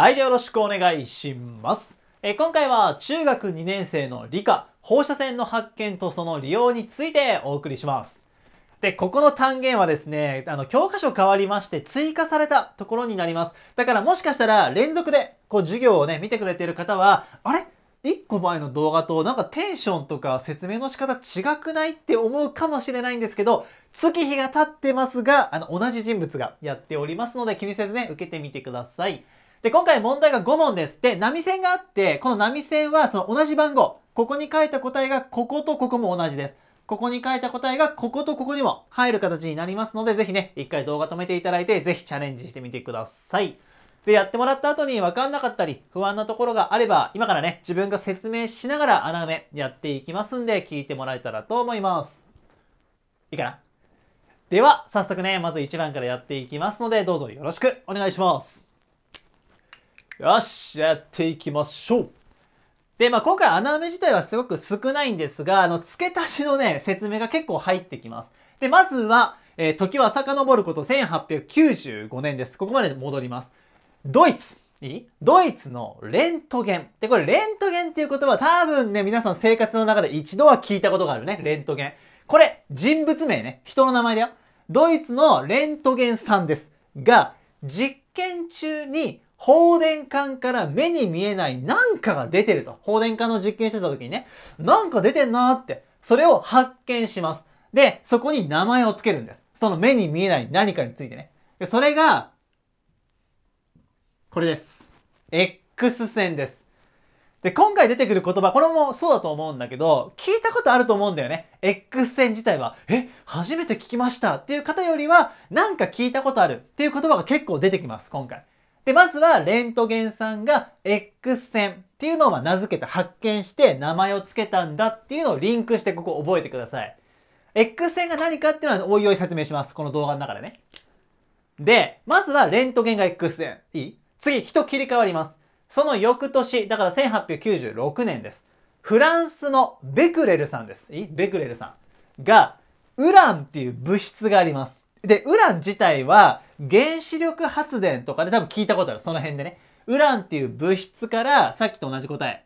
はい、よろしくお願いします。え今回は中学2年生の理科、放射線の発見とその利用についてお送りします。で、ここの単元はですね、あの、教科書変わりまして追加されたところになります。だからもしかしたら連続で、こう授業をね、見てくれてる方は、あれ1個前の動画となんかテンションとか説明の仕方違くないって思うかもしれないんですけど、月日が経ってますが、あの、同じ人物がやっておりますので気にせずね、受けてみてください。で、今回問題が5問です。で、波線があって、この波線はその同じ番号。ここに書いた答えがこことここも同じです。ここに書いた答えがこことここにも入る形になりますので、ぜひね、一回動画止めていただいて、ぜひチャレンジしてみてください。で、やってもらった後に分かんなかったり、不安なところがあれば、今からね、自分が説明しながら穴埋めやっていきますんで、聞いてもらえたらと思います。いいかなでは、早速ね、まず1番からやっていきますので、どうぞよろしくお願いします。よし、やっていきましょう。で、まあ、今回穴埋め自体はすごく少ないんですが、あの、付け足しのね、説明が結構入ってきます。で、まずは、えー、時は遡ること1895年です。ここまで戻ります。ドイツ。いいドイツのレントゲン。で、これレントゲンっていう言葉多分ね、皆さん生活の中で一度は聞いたことがあるね。レントゲン。これ、人物名ね。人の名前だよ。ドイツのレントゲンさんです。が、実験中に放電管から目に見えないなんかが出てると。放電管の実験してた時にね、なんか出てんなーって、それを発見します。で、そこに名前をつけるんです。その目に見えない何かについてね。で、それが、これです。X 線です。で、今回出てくる言葉、これもそうだと思うんだけど、聞いたことあると思うんだよね。X 線自体は、え、初めて聞きましたっていう方よりは、なんか聞いたことあるっていう言葉が結構出てきます、今回。で、まずはレントゲンさんが X 線っていうのを名付けて発見して名前を付けたんだっていうのをリンクしてここ覚えてください。X 線が何かっていうのはおいおい説明します。この動画の中でね。で、まずはレントゲンが X 線。いい次、人切り替わります。その翌年、だから1896年です。フランスのベクレルさんです。いいベクレルさん。が、ウランっていう物質があります。で、ウラン自体は原子力発電とかで多分聞いたことある。その辺でね。ウランっていう物質からさっきと同じ答え。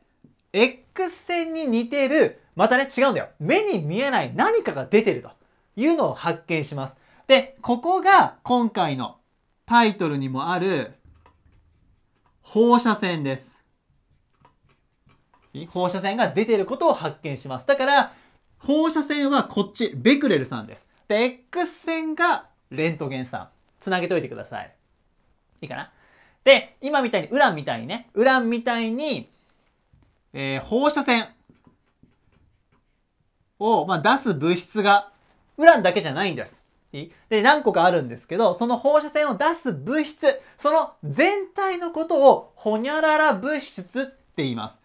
X 線に似てる、またね、違うんだよ。目に見えない何かが出てるというのを発見します。で、ここが今回のタイトルにもある放射線です。放射線が出てることを発見します。だから、放射線はこっち、ベクレルさんです。で、X 線がレントゲン酸。つなげといてください。いいかなで、今みたいに、ウランみたいにね、ウランみたいに、えー、放射線を、まあ、出す物質が、ウランだけじゃないんです。で、何個かあるんですけど、その放射線を出す物質、その全体のことを、ほにゃらら物質って言います。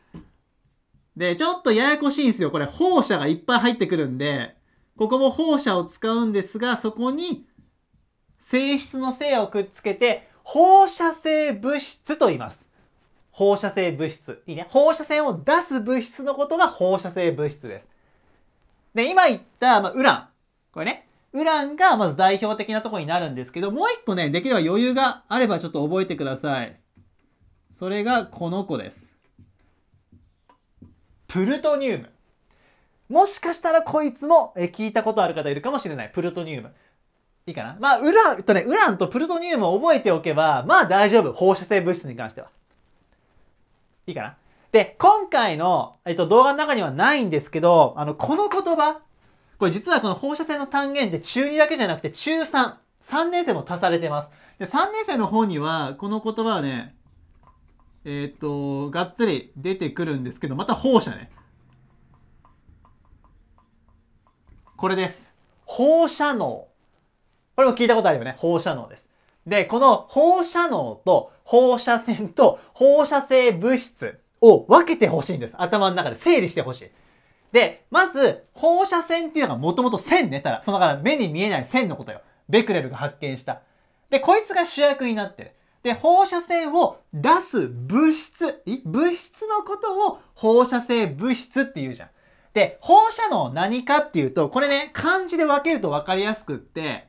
で、ちょっとややこしいんですよ。これ、放射がいっぱい入ってくるんで、ここも放射を使うんですが、そこに性質の性をくっつけて、放射性物質と言います。放射性物質。いいね。放射線を出す物質のことが放射性物質です。で、今言った、まあ、ウラン。これね。ウランがまず代表的なとこになるんですけど、もう一個ね、できれば余裕があればちょっと覚えてください。それがこの子です。プルトニウム。もしかしたらこいつも、え聞いたことある方いるかもしれない。プルトニウム。いいかなまあ、ウランとね、ウランとプルトニウムを覚えておけば、まあ大丈夫。放射性物質に関しては。いいかなで、今回の、えっと、動画の中にはないんですけど、あの、この言葉、これ実はこの放射性の単元って中2だけじゃなくて中3、3年生も足されてます。で、3年生の方には、この言葉はね、えー、っと、がっつり出てくるんですけど、また放射ね。これです。放射能。これも聞いたことあるよね。放射能です。で、この放射能と放射線と放射性物質を分けてほしいんです。頭の中で整理してほしい。で、まず、放射線っていうのがもともと線ね。ただ、そのから目に見えない線のことよ。ベクレルが発見した。で、こいつが主役になってる。で、放射線を出す物質、物質のことを放射性物質って言うじゃん。で、放射能何かっていうと、これね、漢字で分けると分かりやすくって、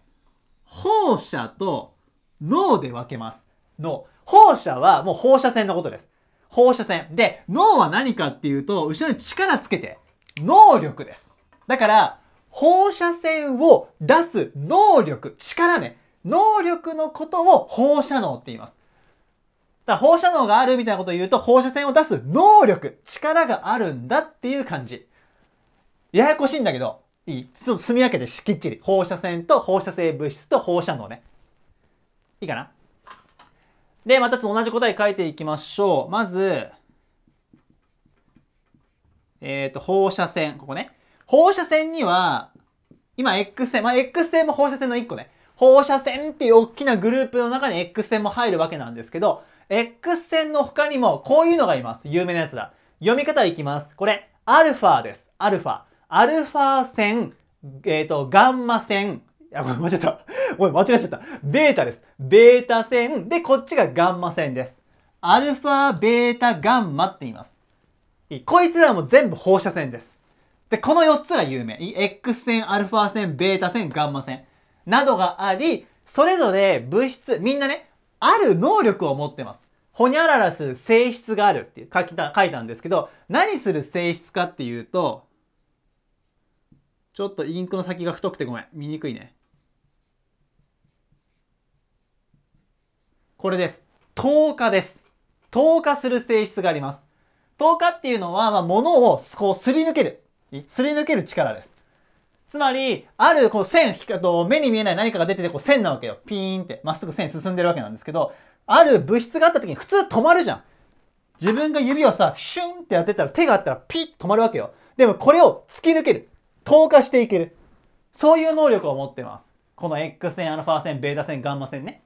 放射と脳で分けます。脳。放射はもう放射線のことです。放射線。で、脳は何かっていうと、後ろに力つけて、能力です。だから、放射線を出す能力、力ね。能力のことを放射能って言います。だから放射能があるみたいなことを言うと、放射線を出す能力、力があるんだっていう感じ。ややこしいんだけど、いいちょっと住み分けてしきっちり。放射線と放射性物質と放射能ね。いいかなで、またちょっと同じ答え書いていきましょう。まず、えっ、ー、と、放射線。ここね。放射線には、今 X 線。まあ、X 線も放射線の1個ね。放射線っていう大きなグループの中に X 線も入るわけなんですけど、X 線の他にもこういうのがいます。有名なやつだ。読み方いきます。これ、アルファです。アルファ。アルファ線、えっ、ー、と、ガンマ線、いや、これ間違った。ごめん、間違えちゃった。ベータです。ベータ線。で、こっちがガンマ線です。アルファ、ベータ、ガンマって言います。こいつらも全部放射線です。で、この4つが有名。X 線、アルファ線、ベータ線、ガンマ線。などがあり、それぞれ物質、みんなね、ある能力を持ってます。ホニャララする性質があるって書いた書いたんですけど、何する性質かっていうと、ちょっとインクの先が太くてごめん。見にくいね。これです。透過です。透過する性質があります。透過っていうのは、まあ、物をこうすり抜ける。すり抜ける力です。つまり、あるこう線、目に見えない何かが出ててこう線なわけよ。ピーンって、まっすぐ線進んでるわけなんですけど、ある物質があった時に普通止まるじゃん。自分が指をさ、シュンってやってたら手があったらピッと止まるわけよ。でもこれを突き抜ける。透過していける。そういう能力を持ってます。この X 線、アルファ線、ベータ線、ガンマ線ね。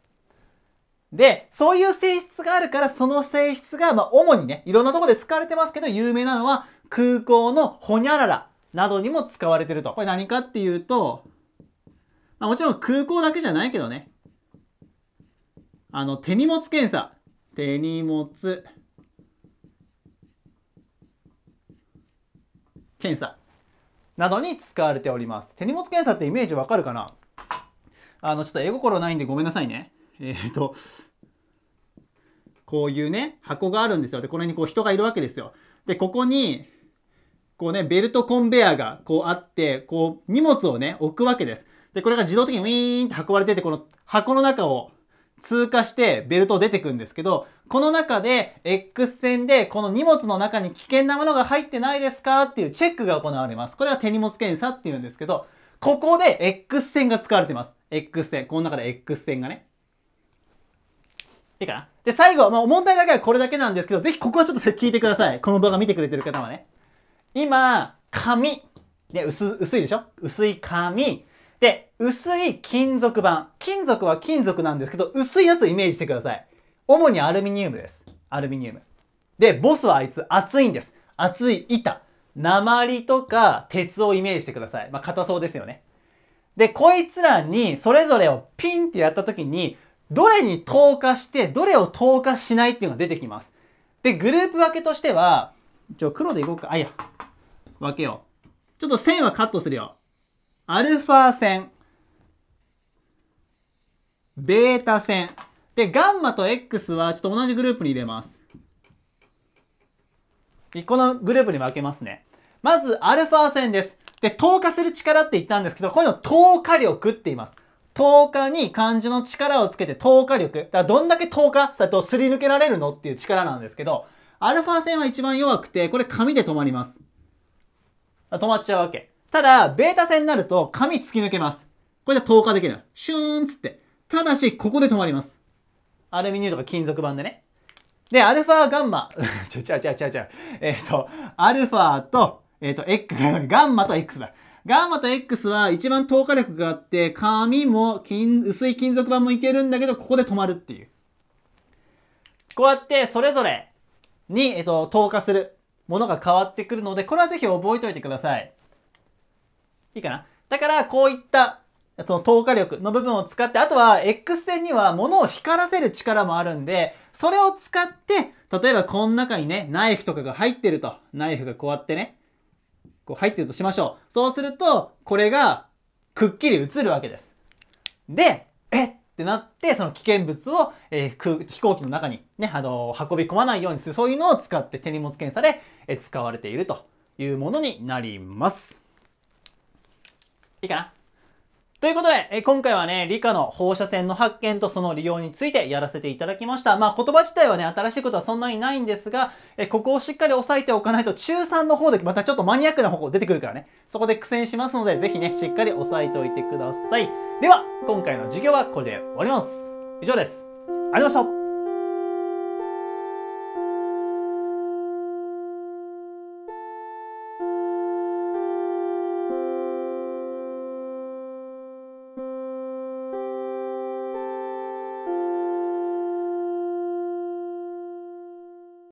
で、そういう性質があるから、その性質が、まあ、主にね、いろんなとこで使われてますけど、有名なのは、空港のホニャララなどにも使われてると。これ何かっていうと、まあ、もちろん空港だけじゃないけどね。あの、手荷物検査。手荷物検査。などに使われております。手荷物検査ってイメージわかるかなあの、ちょっと絵心ないんでごめんなさいね。えっ、ー、と、こういうね、箱があるんですよ。で、これにこう人がいるわけですよ。で、ここに、こうね、ベルトコンベヤーがこうあって、こう荷物をね、置くわけです。で、これが自動的にウィーンって運ばれてて、この箱の中を通過してベルト出てくんですけど、この中で X 線でこの荷物の中に危険なものが入ってないですかっていうチェックが行われます。これは手荷物検査っていうんですけど、ここで X 線が使われてます。X 線。この中で X 線がね。いいかなで、最後、まあ、問題だけはこれだけなんですけど、ぜひここはちょっと聞いてください。この動画見てくれてる方はね。今、紙。ね、薄、薄いでしょ薄い紙。で、薄い金属板。金属は金属なんですけど、薄いやつをイメージしてください。主にアルミニウムです。アルミニウム。で、ボスはあいつ熱いんです。熱い板。鉛とか鉄をイメージしてください。まあ、硬そうですよね。で、こいつらにそれぞれをピンってやった時に、どれに投下して、どれを投下しないっていうのが出てきます。で、グループ分けとしては、ちょ、黒でいこうか。あ、いや。分けよう。ちょっと線はカットするよ。アルファ線、ベータ線。で、ガンマと X はちょっと同じグループに入れます。このグループに分けますね。まず、アルファ線です。で、透過する力って言ったんですけど、こういうの透過力って言います。透過に漢字の力をつけて透過力。だからどんだけ透過したとすり抜けられるのっていう力なんですけど、アルファ線は一番弱くて、これ紙で止まります。止まっちゃうわけ。ただ、ベータ線になると紙突き抜けます。これで透過できる。シューンつって。ただし、ここで止まります。アルミニウムとか金属板でね。で、アルファガンマ、ちょ、ちゃちゃちゃちゃ、えっ、ー、と、アルファと、えっ、ー、と、X、ガンマと X だ。ガンマと X は一番透過力があって、紙も金、薄い金属板もいけるんだけど、ここで止まるっていう。こうやって、それぞれに、えっ、ー、と、透過するものが変わってくるので、これはぜひ覚えておいてください。いいかなだから、こういった、その透過力の部分を使って、あとは X 線には物を光らせる力もあるんで、それを使って、例えばこの中にね、ナイフとかが入ってると、ナイフがこうやってね、こう入ってるとしましょう。そうすると、これがくっきり映るわけです。で、えってなって、その危険物を、えー、飛行機の中にね、あのー、運び込まないようにする、そういうのを使って手荷物検査で、えー、使われているというものになります。いいかなということで、え今回はね、理科の放射線の発見とその利用についてやらせていただきました。まあ言葉自体はね、新しいことはそんなにないんですが、えここをしっかり押さえておかないと中3の方でまたちょっとマニアックな方向出てくるからね、そこで苦戦しますので、ぜひね、しっかり押さえておいてください。では、今回の授業はこれで終わります。以上です。ありがとうございました。